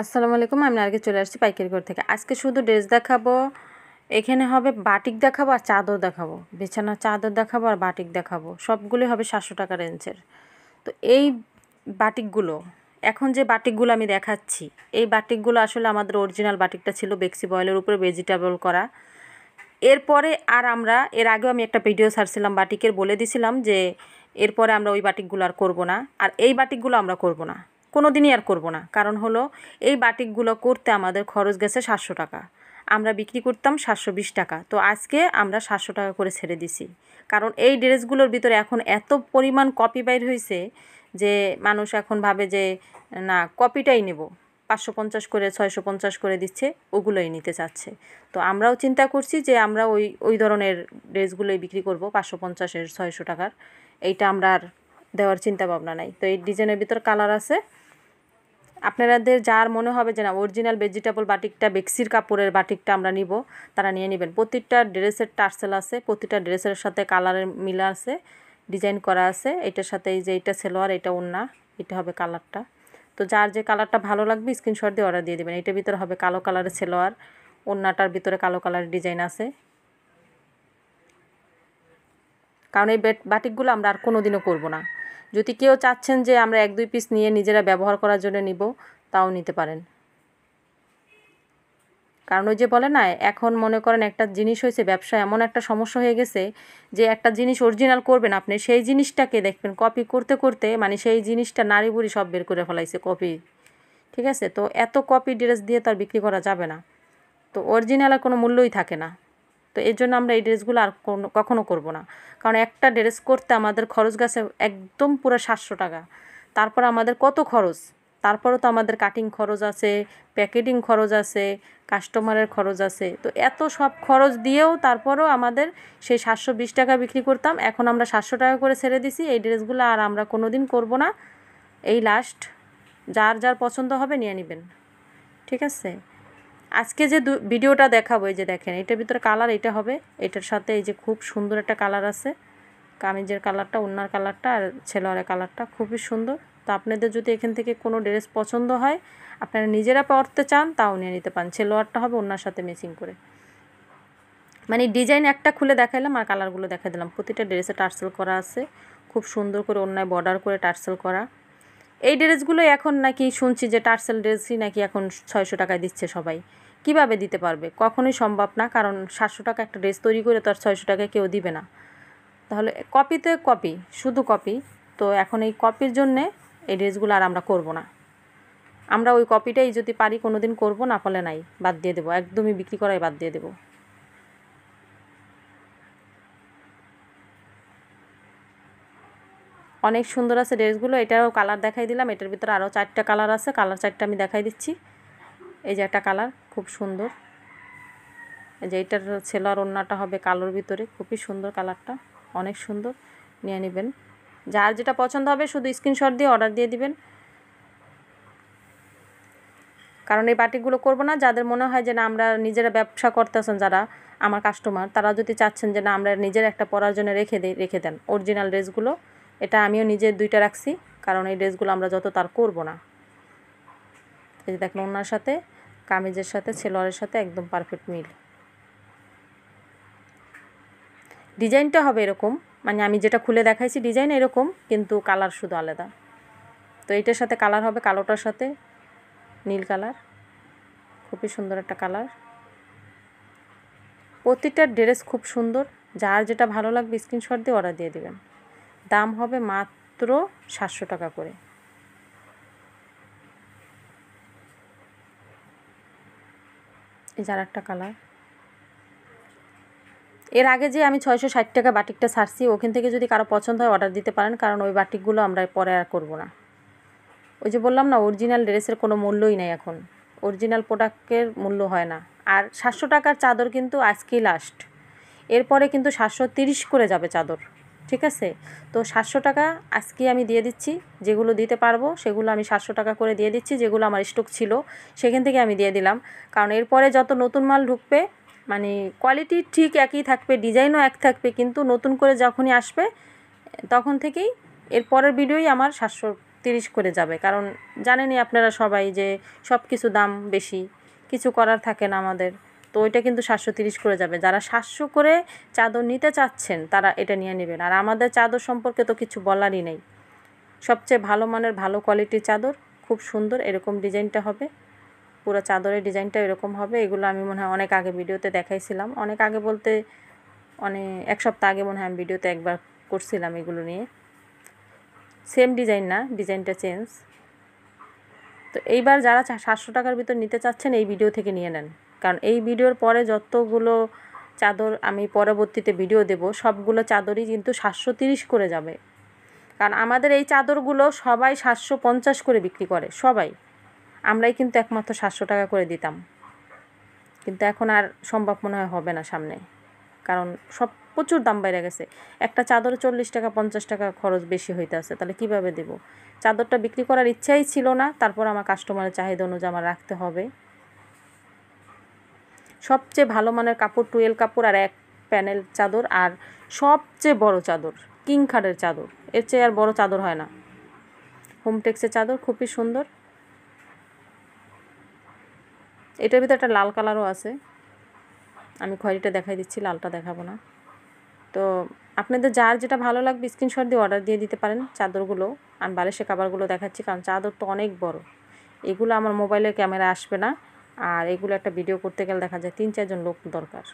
আসসালামু আলাইকুম আমি আগে চলে আসছি পাইকারি ঘর থেকে আজকে শুধু ড্রেস দেখাবো এখানে হবে বাটিক দেখাবো আর চাদর দেখাবো বিছানা চাদর দেখাবো আর বাটিক দেখাবো সবগুলোই হবে সাতশো টাকা রেঞ্জের তো এই বাটিকগুলো এখন যে বাটিকগুলো আমি দেখাচ্ছি এই বাটিকগুলো আসলে আমাদের অরিজিনাল বাটিকটা ছিল বেক্সি বয়েলের উপরে ভেজিটেবল করা এরপরে আর আমরা এর আগেও আমি একটা ভিডিও সারছিলাম বাটিকের বলে দিছিলাম যে এরপরে আমরা ওই বাটিকগুলো আর করবো না আর এই বাটিকগুলো আমরা করব না কোনো দিনই আর করব না কারণ হলো এই বাটিকগুলো করতে আমাদের খরচ গেছে সাতশো টাকা আমরা বিক্রি করতাম সাতশো বিশ টাকা তো আজকে আমরা সাতশো টাকা করে ছেড়ে দিছি কারণ এই ড্রেসগুলোর ভিতরে এখন এত পরিমাণ কপি বাইর হয়েছে যে মানুষ এখন ভাবে যে না কপিটাই নেব পাঁচশো পঞ্চাশ করে ছয়শো পঞ্চাশ করে দিচ্ছে ওগুলোই নিতে চাচ্ছে তো আমরাও চিন্তা করছি যে আমরা ওই ওই ধরনের ড্রেসগুলোই বিক্রি করব পাঁচশো পঞ্চাশের ছয়শো টাকার এইটা আমরা আর দেওয়ার চিন্তা ভাবনা নাই তো এই ডিজাইনের ভিতর কালার আছে আপনাদের যার মনে হবে যে না অরিজিনাল ভেজিটেবল বাটিকটা বেক্সির কাপড়ের বাটিকটা আমরা নিব তারা নিয়ে নেবেন প্রতিটা ড্রেসের টার্সেল আছে প্রতিটা ড্রেসের সাথে কালারের মিলা আছে ডিজাইন করা আছে এটার সাথে এই যে এটা সেলোয়ার এটা ওন্না এটা হবে কালারটা তো যার যে কালারটা ভালো লাগবে স্ক্রিনশট দিয়ে অর্ডার দিয়ে দেবেন এটার ভিতরে হবে কালো কালারের সেলোয়ার ওন্নাটার ভিতরে কালো কালারের ডিজাইন আছে কারণ এই বাটিকগুলো আমরা আর কোনো দিনও করবো না যদি কেউ চাচ্ছেন যে আমরা এক দুই পিস নিয়ে নিজেরা ব্যবহার করার জন্য নিব তাও নিতে পারেন কারণ ওই যে বলে না এখন মনে করেন একটা জিনিস হয়েছে ব্যবসা এমন একটা সমস্যা হয়ে গেছে যে একটা জিনিস অরিজিনাল করবেন আপনি সেই জিনিসটাকে দেখবেন কপি করতে করতে মানে সেই জিনিসটা নারী বুড়ি সব বের করে ফেলাইছে কপি ঠিক আছে তো এত কপি ড্রেস দিয়ে তো আর বিক্রি করা যাবে না তো অরিজিনালের কোনো মূল্যই থাকে না তো এর জন্য আমরা এই ড্রেসগুলো আর কোনো কখনও করবো না কারণ একটা ড্রেস করতে আমাদের খরচ গেছে একদম পুরো সাতশো টাকা তারপর আমাদের কত খরচ তারপরও তো আমাদের কাটিং খরচ আছে প্যাকেটিং খরচ আছে কাস্টমারের খরচ আছে তো এত সব খরচ দিয়েও তারপরও আমাদের সেই সাতশো বিশ টাকা বিক্রি করতাম এখন আমরা সাতশো টাকা করে ছেড়ে দিছি এই ড্রেসগুলো আর আমরা কোনো দিন করবো না এই লাস্ট যার যার পছন্দ হবে নিয়ে নেবেন ঠিক আছে আজকে যে ভিডিওটা দেখাবো এই যে দেখেন এটার ভিতরে কালার এটা হবে এটার সাথে এই যে খুব সুন্দর একটা কালার আছে কামিজের কালারটা ওনার কালারটা আর ছেলোয়ারের কালারটা খুবই সুন্দর তো আপনাদের যদি এখান থেকে কোনো ড্রেস পছন্দ হয় আপনারা নিজেরা পরতে চান তাও নিয়ে নিতে পারেন ছেলোয়ারটা হবে ওনার সাথে ম্যাচিং করে মানে ডিজাইন একটা খুলে দেখাইলাম আর কালারগুলো দেখা দিলাম প্রতিটা ড্রেসে টার্সেল করা আছে খুব সুন্দর করে অন্যায় বর্ডার করে টার্সেল করা এই ড্রেসগুলো এখন নাকি শুনছি যে টার্সেল ড্রেসই নাকি এখন ছয়শো টাকায় দিচ্ছে সবাই কিভাবে দিতে পারবে কখনোই সম্ভব না কারণ সাতশো টাকা একটা ড্রেস তৈরি করে তো আর ছয়শো টাকায় কেউ দিবে না তাহলে কপিতে কপি শুধু কপি তো এখন এই কপির জন্যে এই ড্রেসগুলো আর আমরা করব না আমরা ওই কপিটাই যদি পারি কোনো দিন করবো না ফলে নাই বাদ দিয়ে দেবো একদমই বিক্রি করাই বাদ দিয়ে দেবো অনেক সুন্দর আছে ড্রেসগুলো এটাও কালার দেখাই দিলাম এটার ভিতরে আরও চারটা কালার আছে কালার চারটা আমি দেখাই দিচ্ছি এই যে একটা কালার খুব সুন্দর এই যে এটার ছেলার ওন্নাটা হবে কালোর ভিতরে খুবই সুন্দর কালারটা অনেক সুন্দর নিয়ে নেবেন যার যেটা পছন্দ হবে শুধু স্ক্রিনশট দিয়ে অর্ডার দিয়ে দিবেন কারণ এই বাটিকগুলো করবো না যাদের মনে হয় যে না আমরা নিজেরা ব্যবসা করতেছেন যারা আমার কাস্টমার তারা যদি চাচ্ছেন যে না আমরা নিজের একটা পরার জন্য রেখে দিই রেখে দেন অরিজিনাল ড্রেসগুলো এটা আমিও নিজের দুইটা রাখছি কারণ এই ড্রেসগুলো আমরা যত তার করব না এই যে দেখেন ওনার সাথে কামিজের সাথে সেলোয়ারের সাথে একদম পারফেক্ট মিল ডিজাইনটা হবে এরকম মানে আমি যেটা খুলে দেখাইছি ডিজাইন এরকম কিন্তু কালার শুধু আলাদা তো এইটার সাথে কালার হবে কালোটার সাথে নীল কালার খুবই সুন্দর একটা কালার প্রতিটা ড্রেস খুব সুন্দর যার যেটা ভালো লাগবে স্ক্রিনশট দিয়ে অর্ডার দিয়ে দেবেন দাম হবে মাত্র সাতশো টাকা করে এই যার একটা কালার এর আগে যে আমি ছয়শো ষাট টাকা বাটিকটা ছাড়ছি ওখান থেকে যদি কারো পছন্দ হয় অর্ডার দিতে পারেন কারণ ওই বাটিকগুলো আমরা পরে আর করবো না ওই যে বললাম না অরিজিনাল ড্রেসের কোনো মূল্যই নেই এখন অরিজিনাল প্রোডাক্টের মূল্য হয় না আর সাতশো টাকার চাদর কিন্তু আজকেই লাস্ট এরপরে কিন্তু সাতশো তিরিশ করে যাবে চাদর ঠিক আছে তো সাতশো টাকা আজকে আমি দিয়ে দিচ্ছি যেগুলো দিতে পারবো সেগুলো আমি সাতশো টাকা করে দিয়ে দিচ্ছি যেগুলো আমার স্টক ছিল সেখান থেকে আমি দিয়ে দিলাম কারণ এরপরে যত নতুন মাল ঢুকবে মানে কোয়ালিটি ঠিক একই থাকবে ডিজাইনও এক থাকবে কিন্তু নতুন করে যখনই আসবে তখন থেকেই এর পরের ভিডিওই আমার সাতশো তিরিশ করে যাবে কারণ জানেনই আপনারা সবাই যে সব কিছু দাম বেশি কিছু করার থাকে না আমাদের তো ওইটা কিন্তু সাতশো তিরিশ করে যাবে যারা সাতশো করে চাদর নিতে চাচ্ছেন তারা এটা নিয়ে নেবেন আর আমাদের চাদর সম্পর্কে তো কিছু বলারই নেই সবচেয়ে ভালো মানের ভালো কোয়ালিটির চাদর খুব সুন্দর এরকম ডিজাইনটা হবে পুরো চাদরের ডিজাইনটা এরকম হবে এগুলো আমি মনে হয় অনেক আগে ভিডিওতে দেখাইছিলাম অনেক আগে বলতে অনেক মানে এক সপ্তাহ আগে মনে হয় আমি ভিডিওতে একবার করছিলাম এগুলো নিয়ে সেম ডিজাইন না ডিজাইনটা চেঞ্জ তো এইবার যারা সাতশো টাকার ভিতর নিতে চাচ্ছেন এই ভিডিও থেকে নিয়ে নেন কারণ এই ভিডিওর পরে যতগুলো চাদর আমি পরবর্তীতে ভিডিও দেব সবগুলো চাদরই কিন্তু সাতশো তিরিশ করে যাবে কারণ আমাদের এই চাদরগুলো সবাই সাতশো পঞ্চাশ করে বিক্রি করে সবাই আমরাই কিন্তু একমাত্র সাতশো টাকা করে দিতাম কিন্তু এখন আর সম্ভব মনে হয় হবে না সামনে কারণ সব প্রচুর দাম বেড়ে গেছে একটা চাদর চল্লিশ টাকা পঞ্চাশ টাকা খরচ বেশি হইতে আছে তাহলে কিভাবে দেব চাদরটা বিক্রি করার ইচ্ছাই ছিল না তারপর আমার কাস্টমারের চাহিদা অনুযায়ী আমার রাখতে হবে সবচেয়ে ভালো মানের কাপড় টুয়েল কাপড় আর এক প্যানেল চাদর আর সবচেয়ে বড় চাদর কিং খাটের চাদর এর চেয়ে আর বড় চাদর হয় না হোমটেক্সের চাদর খুবই সুন্দর এটার ভিতরে একটা লাল কালারও আছে আমি খয়েরিটা দেখাই দিচ্ছি লালটা দেখাবো না তো আপনাদের যার যেটা ভালো লাগবে স্ক্রিনশট দিয়ে অর্ডার দিয়ে দিতে পারেন চাদরগুলো আমি বালেশে কাবারগুলো দেখাচ্ছি কারণ চাদর তো অনেক বড় এগুলো আমার মোবাইলের ক্যামেরা আসবে না আর এগুলো একটা ভিডিও করতে গেলে দেখা যায় তিন চারজন লোক দরকার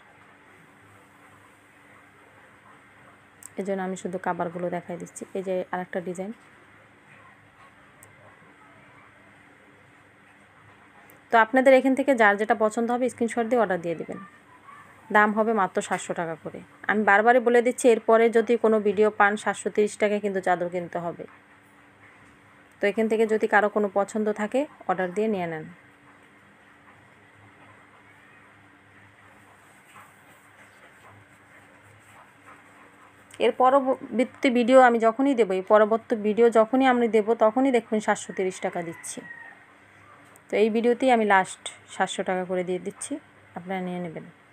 এজন্য আমি শুধু কাবারগুলো দেখাই দিচ্ছি এই যে আরেকটা ডিজাইন তো আপনাদের এখান থেকে যার যেটা পছন্দ হবে স্ক্রিনশট দিয়ে অর্ডার দিয়ে দেবেন দাম হবে মাত্র সাতশো টাকা করে আমি বারবারই বলে দিচ্ছি এরপরে যদি কোনো ভিডিও পান সাতশো তিরিশ টাকায় কিন্তু চাদর কিনতে হবে তো এখান থেকে যদি কারো কোনো পছন্দ থাকে অর্ডার দিয়ে নিয়ে নেন এর পরবর্তী ভিডিও আমি যখনই দেবো এই পরবর্তী ভিডিও যখনই আমি দেবো তখনই দেখুন সাতশো তিরিশ টাকা দিচ্ছি তো এই ভিডিওতেই আমি লাস্ট সাতশো টাকা করে দিয়ে দিচ্ছি আপনারা নিয়ে নেবেন